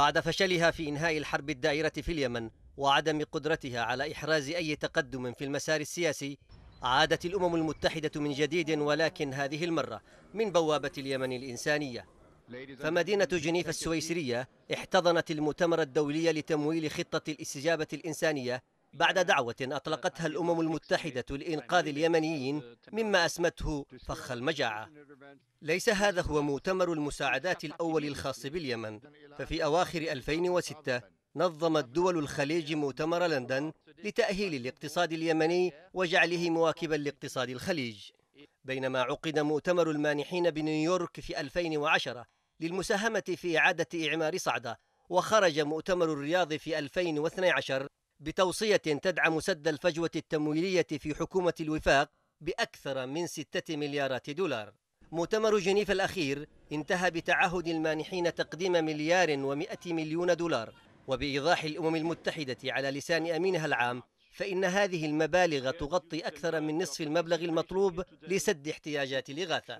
بعد فشلها في إنهاء الحرب الدائرة في اليمن وعدم قدرتها على إحراز أي تقدم في المسار السياسي عادت الأمم المتحدة من جديد ولكن هذه المرة من بوابة اليمن الإنسانية فمدينة جنيف السويسرية احتضنت المؤتمر الدولي لتمويل خطة الاستجابة الإنسانية بعد دعوة أطلقتها الأمم المتحدة لإنقاذ اليمنيين مما أسمته فخ المجاعة ليس هذا هو مؤتمر المساعدات الأول الخاص باليمن ففي أواخر 2006 نظمت دول الخليج مؤتمر لندن لتأهيل الاقتصاد اليمني وجعله مواكبا لاقتصاد الخليج بينما عقد مؤتمر المانحين بنيويورك في 2010 للمساهمة في إعادة إعمار صعدة وخرج مؤتمر الرياض في 2012 بتوصية تدعم سد الفجوة التمويلية في حكومة الوفاق بأكثر من 6 مليارات دولار مؤتمر جنيف الأخير انتهى بتعهد المانحين تقديم مليار ومئة مليون دولار وبإيضاح الأمم المتحدة على لسان أمينها العام فإن هذه المبالغ تغطي أكثر من نصف المبلغ المطلوب لسد احتياجات الإغاثة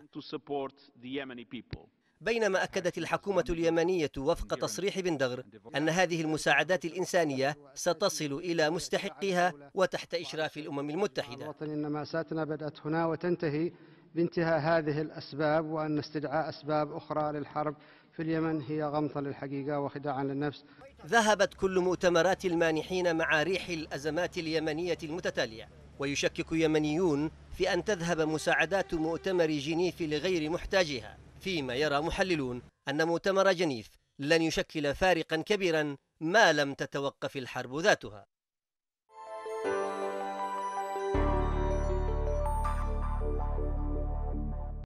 بينما أكدت الحكومة اليمنية وفق تصريح بن دغر أن هذه المساعدات الإنسانية ستصل إلى مستحقها وتحت إشراف الأمم المتحدة إن مأساتنا بدأت هنا وتنتهي بانتهاء هذه الأسباب وأن استدعاء أسباب أخرى للحرب في اليمن هي غمطة للحقيقة وخداعا للنفس ذهبت كل مؤتمرات المانحين مع ريح الأزمات اليمنية المتتالية ويشكك يمنيون في أن تذهب مساعدات مؤتمر جنيف لغير محتاجها فيما يرى محللون أن مؤتمر جنيف لن يشكل فارقا كبيرا ما لم تتوقف الحرب ذاتها